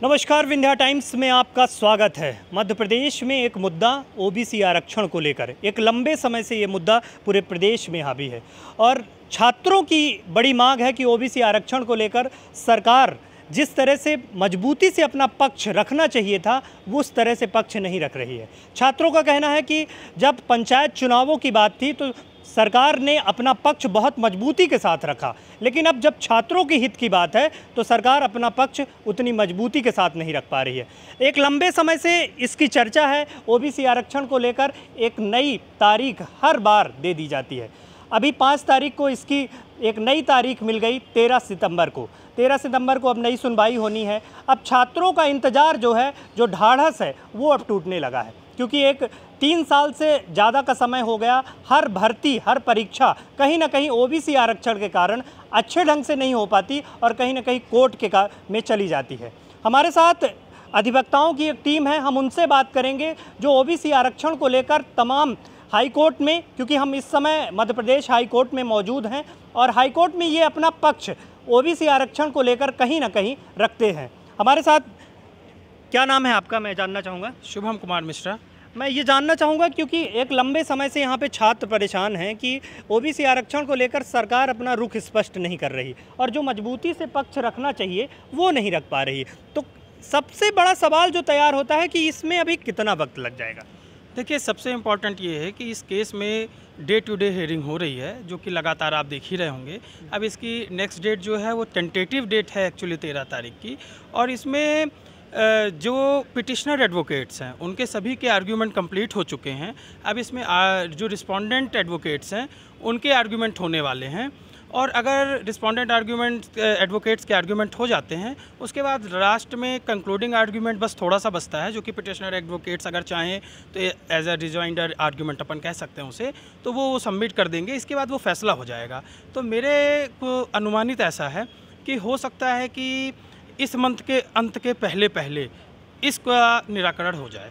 नमस्कार विंध्या टाइम्स में आपका स्वागत है मध्य प्रदेश में एक मुद्दा ओबीसी आरक्षण को लेकर एक लंबे समय से ये मुद्दा पूरे प्रदेश में हावी है और छात्रों की बड़ी मांग है कि ओबीसी आरक्षण को लेकर सरकार जिस तरह से मजबूती से अपना पक्ष रखना चाहिए था वो उस तरह से पक्ष नहीं रख रही है छात्रों का कहना है कि जब पंचायत चुनावों की बात थी तो सरकार ने अपना पक्ष बहुत मजबूती के साथ रखा लेकिन अब जब छात्रों के हित की बात है तो सरकार अपना पक्ष उतनी मजबूती के साथ नहीं रख पा रही है एक लंबे समय से इसकी चर्चा है ओबीसी आरक्षण को लेकर एक नई तारीख हर बार दे दी जाती है अभी पाँच तारीख को इसकी एक नई तारीख मिल गई तेरह सितंबर को तेरह सितंबर को अब नई सुनवाई होनी है अब छात्रों का इंतज़ार जो है जो ढाढ़स है वो अब टूटने लगा है क्योंकि एक तीन साल से ज़्यादा का समय हो गया हर भर्ती हर परीक्षा कहीं ना कहीं ओबीसी आरक्षण के कारण अच्छे ढंग से नहीं हो पाती और कहीं ना कहीं कोर्ट के का में चली जाती है हमारे साथ अधिवक्ताओं की एक टीम है हम उनसे बात करेंगे जो ओबीसी आरक्षण को लेकर तमाम हाई कोर्ट में क्योंकि हम इस समय मध्य प्रदेश हाई कोर्ट में मौजूद हैं और हाई कोर्ट में ये अपना पक्ष ओबीसी आरक्षण को लेकर कहीं ना कहीं रखते हैं हमारे साथ क्या नाम है आपका मैं जानना चाहूँगा शुभम कुमार मिश्रा मैं ये जानना चाहूँगा क्योंकि एक लंबे समय से यहाँ पे छात्र परेशान हैं कि ओबीसी आरक्षण को लेकर सरकार अपना रुख स्पष्ट नहीं कर रही और जो मजबूती से पक्ष रखना चाहिए वो नहीं रख पा रही तो सबसे बड़ा सवाल जो तैयार होता है कि इसमें अभी कितना वक्त लग जाएगा देखिए सबसे इम्पॉर्टेंट ये है कि इस केस में डे टू डे हेयरिंग हो रही है जो कि लगातार आप देख ही रहे होंगे अब इसकी नेक्स्ट डेट जो है वो टेंटेटिव डेट है एक्चुअली तेरह तारीख की और इसमें जो पिटिशनर एडवोकेट्स हैं उनके सभी के आर्ग्यूमेंट कंप्लीट हो चुके हैं अब इसमें जो रिस्पोंडेंट एडवोकेट्स हैं उनके आर्ग्यूमेंट होने वाले हैं और अगर रिस्पोंडेंट आर्ग्यूमेंट एडवोकेट्स के आर्ग्यूमेंट हो जाते हैं उसके बाद लास्ट में कंक्लूडिंग आर्ग्यूमेंट बस थोड़ा सा बचता है जो कि पिटिशनर एडवोकेट्स अगर चाहें तो एज अ रिजॉइंडर आर्ग्यूमेंट अपन कह सकते हैं उसे तो वो सबमिट कर देंगे इसके बाद वो फैसला हो जाएगा तो मेरे को अनुमानित ऐसा है कि हो सकता है कि इस मंथ के अंत के पहले पहले इसका निराकरण हो जाए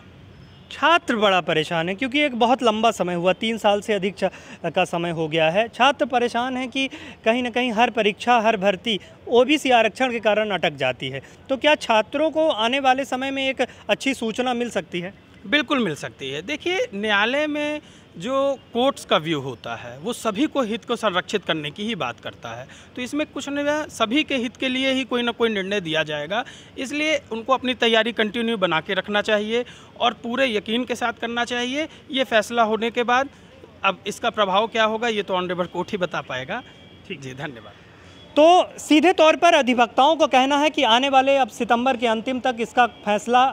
छात्र बड़ा परेशान है क्योंकि एक बहुत लंबा समय हुआ तीन साल से अधिक का समय हो गया है छात्र परेशान है कि कहीं ना कहीं हर परीक्षा हर भर्ती ओबीसी आरक्षण के कारण अटक जाती है तो क्या छात्रों को आने वाले समय में एक अच्छी सूचना मिल सकती है बिल्कुल मिल सकती है देखिए न्यायालय में जो कोर्ट्स का व्यू होता है वो सभी को हित को संरक्षित करने की ही बात करता है तो इसमें कुछ न सभी के हित के लिए ही कोई ना कोई निर्णय दिया जाएगा इसलिए उनको अपनी तैयारी कंटिन्यू बना के रखना चाहिए और पूरे यकीन के साथ करना चाहिए ये फैसला होने के बाद अब इसका प्रभाव क्या होगा ये तो ऑनरेबल कोर्ट ही बता पाएगा ठीक जी धन्यवाद तो सीधे तौर पर अधिवक्ताओं को कहना है कि आने वाले अब सितंबर के अंतिम तक इसका फैसला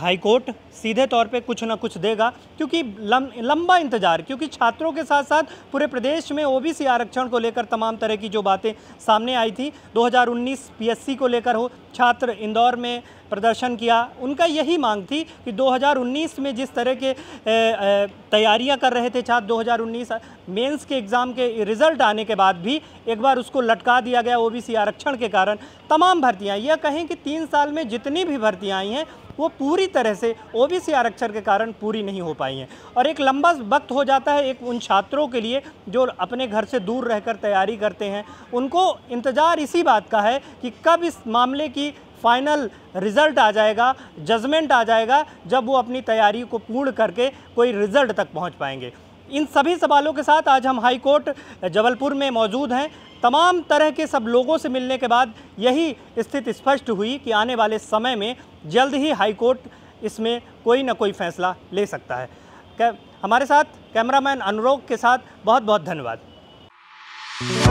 हाईकोर्ट सीधे तौर पे कुछ ना कुछ देगा क्योंकि लम, लंबा इंतजार क्योंकि छात्रों के साथ साथ पूरे प्रदेश में ओबीसी आरक्षण को लेकर तमाम तरह की जो बातें सामने आई थी 2019 पीएससी को लेकर हो छात्र इंदौर में प्रदर्शन किया उनका यही मांग थी कि 2019 में जिस तरह के तैयारियां कर रहे थे छात्र 2019 मेंस के एग्ज़ाम के रिज़ल्ट आने के बाद भी एक बार उसको लटका दिया गया ओबीसी आरक्षण के कारण तमाम भर्तियाँ यह कहें कि तीन साल में जितनी भी भर्तियाँ आई हैं वो पूरी तरह से ओबीसी आरक्षण के कारण पूरी नहीं हो पाई हैं और एक लंबा वक्त हो जाता है एक उन छात्रों के लिए जो अपने घर से दूर रहकर तैयारी करते हैं उनको इंतज़ार इसी बात का है कि कब इस मामले की फाइनल रिज़ल्ट आ जाएगा जजमेंट आ जाएगा जब वो अपनी तैयारी को पूर्ण करके कोई रिज़ल्ट तक पहुंच पाएंगे इन सभी सवालों के साथ आज हम हाई कोर्ट जबलपुर में मौजूद हैं तमाम तरह के सब लोगों से मिलने के बाद यही स्थिति स्पष्ट हुई कि आने वाले समय में जल्द ही हाई कोर्ट इसमें कोई ना कोई फैसला ले सकता है हमारे साथ कैमरामैन अनुरोग के साथ बहुत बहुत धन्यवाद